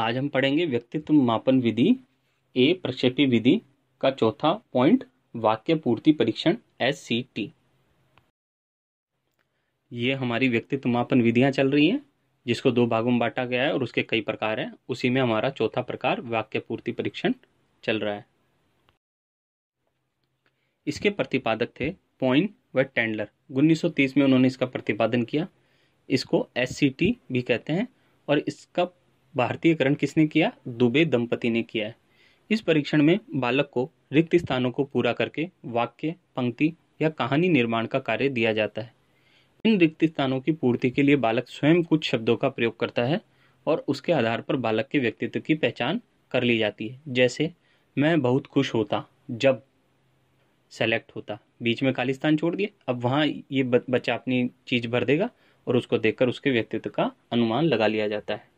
आज हम पढ़ेंगे व्यक्तित्व मापन विधि ए प्रक्षेपी विधि का चौथा पॉइंट वाक्य पूर्ति परीक्षण एस सी टी ये हमारी व्यक्तित्व मापन विधियाँ चल रही हैं जिसको दो भागों में बांटा गया है और उसके कई प्रकार हैं उसी में हमारा चौथा प्रकार वाक्य पूर्ति परीक्षण चल रहा है इसके प्रतिपादक थे पॉइंट व टेंडलर 1930 में उन्होंने इसका प्रतिपादन किया इसको एस भी कहते हैं और इसका भारतीयकरण किसने किया दुबे दंपति ने किया है इस परीक्षण में बालक को रिक्त स्थानों को पूरा करके वाक्य पंक्ति या कहानी निर्माण का कार्य दिया जाता है इन रिक्त स्थानों की पूर्ति के लिए बालक स्वयं कुछ शब्दों का प्रयोग करता है और उसके आधार पर बालक के व्यक्तित्व की पहचान कर ली जाती है जैसे मैं बहुत खुश होता जब सेलेक्ट होता बीच में खाली स्थान छोड़ दिया अब वहाँ ये बच्चा अपनी चीज़ भर देगा और उसको देखकर उसके व्यक्तित्व का अनुमान लगा लिया जाता है